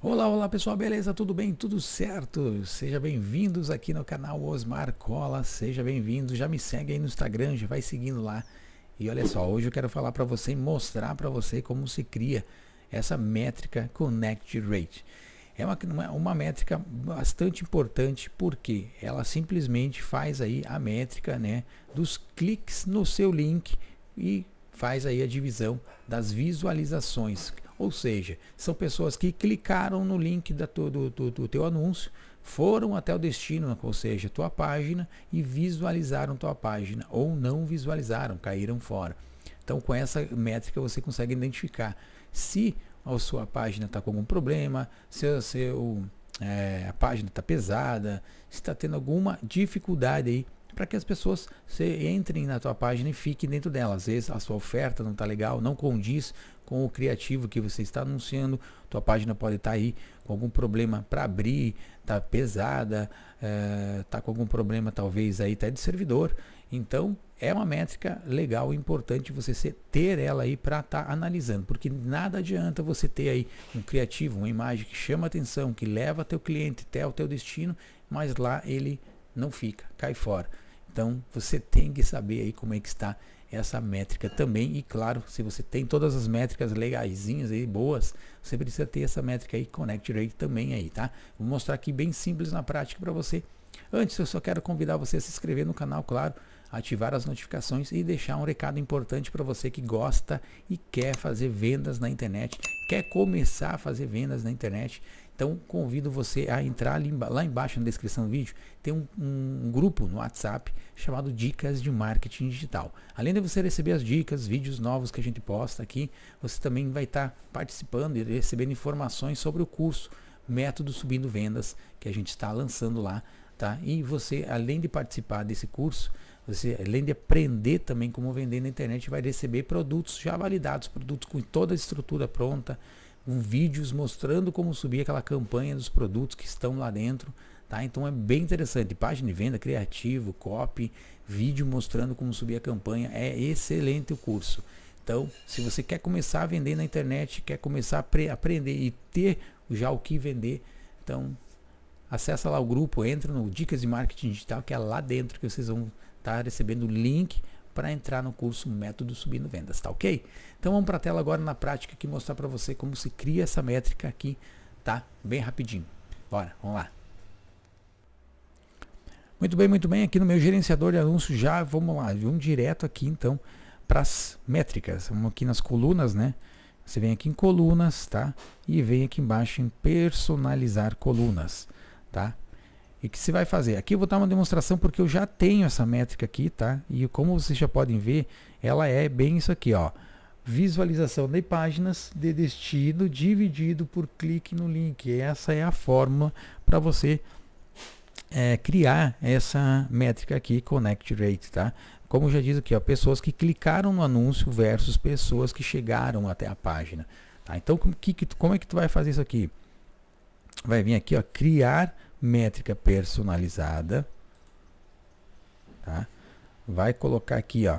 Olá, olá pessoal, beleza? Tudo bem? Tudo certo? Seja bem-vindos aqui no canal Osmar Cola, seja bem-vindo. Já me segue aí no Instagram, já vai seguindo lá. E olha só, hoje eu quero falar para você, mostrar para você como se cria essa métrica Connect Rate. É uma, uma métrica bastante importante porque ela simplesmente faz aí a métrica né, dos cliques no seu link e faz aí a divisão das visualizações ou seja, são pessoas que clicaram no link da, do, do, do teu anúncio, foram até o destino, ou seja, tua página, e visualizaram tua página, ou não visualizaram, caíram fora. Então, com essa métrica, você consegue identificar se a sua página está com algum problema, se o seu, é, a página está pesada, se está tendo alguma dificuldade aí para que as pessoas entrem na tua página e fiquem dentro dela. Às vezes a sua oferta não está legal, não condiz com o criativo que você está anunciando. Tua página pode estar tá aí com algum problema para abrir, tá pesada, é, tá com algum problema talvez aí até de servidor. Então é uma métrica legal, importante você ser, ter ela aí para estar tá analisando, porque nada adianta você ter aí um criativo, uma imagem que chama atenção, que leva teu cliente até o teu destino, mas lá ele não fica, cai fora. Então você tem que saber aí como é que está essa métrica também. E claro, se você tem todas as métricas legais aí, boas, você precisa ter essa métrica aí, Connect Rate também aí, tá? Vou mostrar aqui bem simples na prática para você. Antes, eu só quero convidar você a se inscrever no canal, claro, ativar as notificações e deixar um recado importante para você que gosta e quer fazer vendas na internet quer começar a fazer vendas na internet, então convido você a entrar ali, lá embaixo na descrição do vídeo, tem um, um, grupo no WhatsApp chamado Dicas de Marketing Digital. Além de você receber as dicas, vídeos novos que a gente posta aqui, você também vai estar tá participando e recebendo informações sobre o curso Método Subindo Vendas que a gente está lançando lá, tá? E você, além de participar desse curso, você, além de aprender também como vender na internet, vai receber produtos já validados, produtos com toda a estrutura pronta, com vídeos mostrando como subir aquela campanha dos produtos que estão lá dentro. Tá? Então é bem interessante. Página de venda, criativo, copy, vídeo mostrando como subir a campanha. É excelente o curso. Então, se você quer começar a vender na internet, quer começar a aprender e ter já o que vender, então acessa lá o grupo, entra no Dicas de Marketing Digital, que é lá dentro que vocês vão tá recebendo o link para entrar no curso Método Subindo Vendas, tá ok? Então vamos para a tela agora na prática aqui mostrar para você como se cria essa métrica aqui, tá? Bem rapidinho. Bora, vamos lá. Muito bem, muito bem. Aqui no meu gerenciador de anúncios já, vamos lá, vamos direto aqui então para as métricas. Vamos aqui nas colunas, né? Você vem aqui em colunas, tá? E vem aqui embaixo em personalizar colunas, tá? E o que você vai fazer? Aqui eu vou dar uma demonstração porque eu já tenho essa métrica aqui, tá? E como vocês já podem ver, ela é bem isso aqui, ó. Visualização de páginas de destino dividido por clique no link. Essa é a forma para você é, criar essa métrica aqui, Connect Rate, tá? Como já diz aqui, ó, pessoas que clicaram no anúncio versus pessoas que chegaram até a página. Tá? Então, como, que, como é que tu vai fazer isso aqui? Vai vir aqui, ó, criar métrica personalizada. Tá? Vai colocar aqui, ó,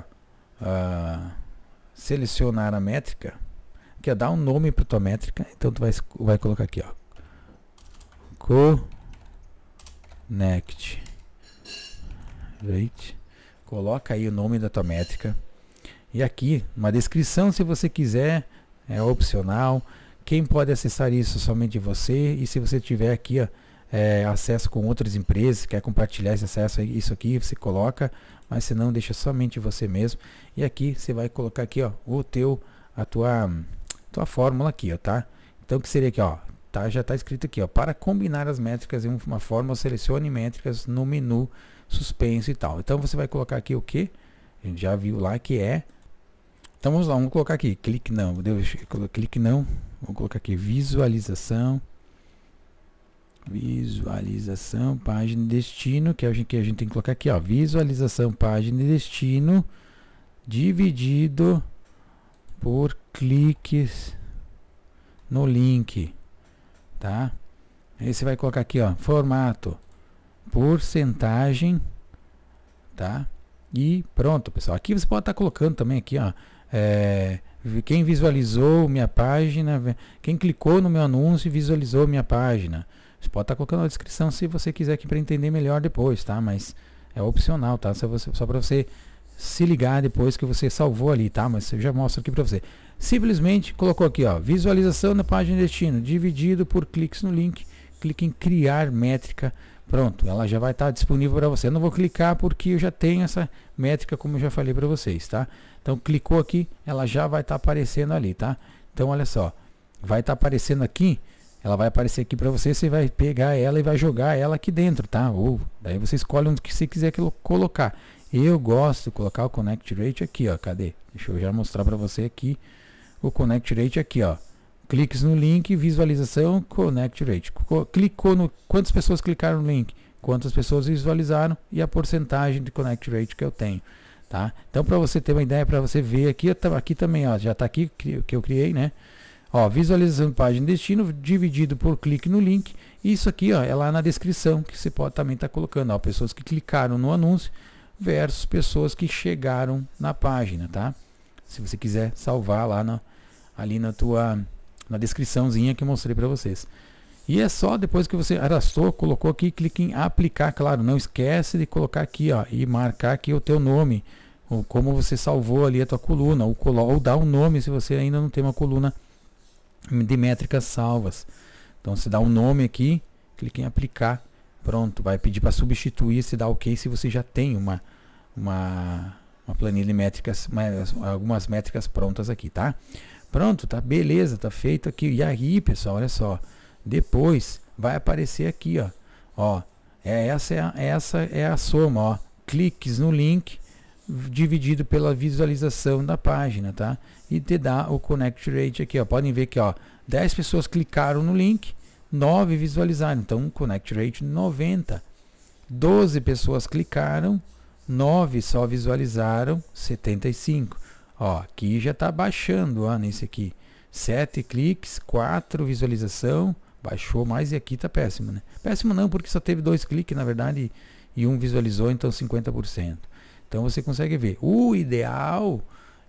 uh, selecionar a métrica. Quer é dar um nome para tua métrica? Então tu vai, vai colocar aqui, ó, connect rate. Coloca aí o nome da tua métrica. E aqui, uma descrição se você quiser, é opcional. Quem pode acessar isso? Somente você. E se você tiver aqui, ó, é, acesso com outras empresas, quer compartilhar esse acesso, isso aqui você coloca, mas se não, deixa somente você mesmo. E aqui você vai colocar aqui, ó, o teu, a tua, tua fórmula aqui, ó, tá? Então, que seria aqui, ó, tá? Já está escrito aqui, ó, para combinar as métricas em uma forma, selecione métricas no menu suspenso e tal. Então, você vai colocar aqui o que? A gente já viu lá que é. Então, vamos lá, vamos colocar aqui, clique não, Deus, clique não, vou colocar aqui visualização Visualização, página e destino, que é o que a gente tem que colocar aqui, ó. Visualização, página e destino, dividido por cliques no link, tá? Aí você vai colocar aqui, ó, formato, porcentagem, tá? E pronto, pessoal. Aqui você pode estar tá colocando também aqui, ó, é, quem visualizou minha página, quem clicou no meu anúncio e visualizou minha página. Você pode estar tá colocando na descrição se você quiser aqui para entender melhor depois, tá? Mas é opcional, tá? Só, só para você se ligar depois que você salvou ali, tá? Mas eu já mostro aqui para você. Simplesmente colocou aqui, ó, visualização na página de destino, dividido por cliques no link, clique em criar métrica, pronto, ela já vai estar tá disponível para você. Eu não vou clicar porque eu já tenho essa métrica, como eu já falei para vocês, tá? Então clicou aqui, ela já vai estar tá aparecendo ali, tá? Então olha só, vai estar aparecendo aqui ela vai aparecer aqui para você, você vai pegar ela e vai jogar ela aqui dentro, tá? Ou daí você escolhe onde que você quiser colocar. Eu gosto de colocar o connect rate aqui, ó. Cadê? Deixa eu já mostrar para você aqui o connect rate aqui, ó. Clique no link, visualização, connect rate. Clicou no quantas pessoas clicaram no link, quantas pessoas visualizaram e a porcentagem de connect rate que eu tenho, tá? Então para você ter uma ideia, para você ver aqui, aqui também, ó, já tá aqui que eu criei, né? Ó, visualizando página destino dividido por clique no link. Isso aqui ó, é lá na descrição que você pode também estar tá colocando. Ó, pessoas que clicaram no anúncio versus pessoas que chegaram na página, tá? Se você quiser salvar lá na, ali na tua na descriçãozinha que eu mostrei para vocês. E é só depois que você arrastou, colocou aqui, clique em aplicar, claro, não esquece de colocar aqui, ó, e marcar aqui o teu nome, ou como você salvou ali a tua coluna, ou, ou dar um nome se você ainda não tem uma coluna de métricas salvas. Então você dá um nome aqui, clica em aplicar, pronto, vai pedir para substituir, se dá OK se você já tem uma uma, uma planilha de métricas, mais, algumas métricas prontas aqui, tá? Pronto, tá beleza, tá feito aqui. E aí, pessoal, olha só. Depois vai aparecer aqui, ó. Ó, é essa é a, essa é a soma, ó. Cliques no link dividido pela visualização da página, tá? E te dá o connect rate aqui, ó. Podem ver que, ó, 10 pessoas clicaram no link, 9 visualizaram, então connect rate 90. 12 pessoas clicaram, 9 só visualizaram, 75. Ó, aqui já tá baixando, ó, nesse aqui. 7 cliques, 4 visualização, baixou mais e aqui tá péssimo, né? Péssimo não, porque só teve dois cliques, na verdade, e um visualizou, então 50%. Então você consegue ver. O ideal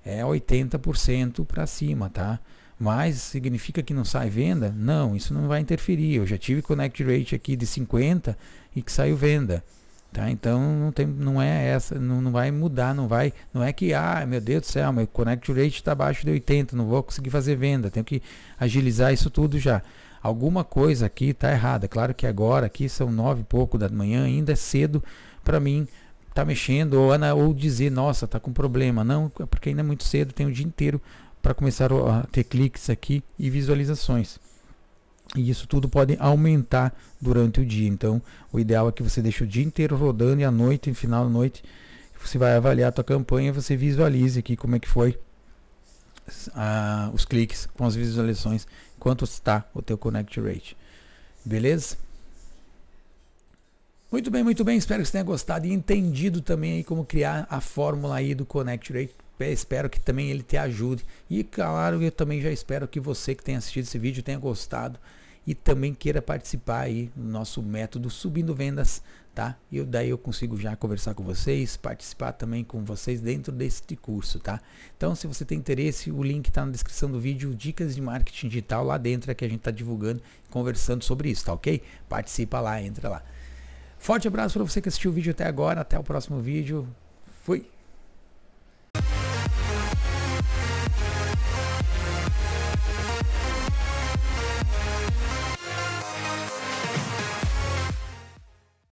é 80% para cima, tá? Mas significa que não sai venda? Não, isso não vai interferir. Eu já tive connect rate aqui de 50 e que saiu venda. Tá? Então não, tem, não é essa, não, não vai mudar, não vai, não é que ah, meu Deus do céu, meu connect rate está abaixo de 80, não vou conseguir fazer venda, tenho que agilizar isso tudo já. Alguma coisa aqui está errada. Claro que agora aqui são nove e pouco da manhã, ainda é cedo para mim tá mexendo, ou, ou dizer, nossa, tá com problema. Não, porque ainda é muito cedo, tem o dia inteiro para começar a ter cliques aqui e visualizações. E isso tudo pode aumentar durante o dia. Então, o ideal é que você deixe o dia inteiro rodando e à noite, no final da noite, você vai avaliar a tua campanha, você visualize aqui como é que foi ah, os cliques com as visualizações, quanto está o teu connect rate. Beleza? Muito bem, muito bem. Espero que você tenha gostado e entendido também aí como criar a fórmula aí do Connect Rate. Espero que também ele te ajude. E claro, eu também já espero que você que tenha assistido esse vídeo tenha gostado e também queira participar aí do nosso método subindo vendas, tá? E daí eu consigo já conversar com vocês, participar também com vocês dentro deste curso, tá? Então, se você tem interesse, o link está na descrição do vídeo, dicas de marketing digital lá dentro é que a gente está divulgando, conversando sobre isso, tá ok? Participa lá, entra lá. Forte abraço para você que assistiu o vídeo até agora. Até o próximo vídeo. Fui!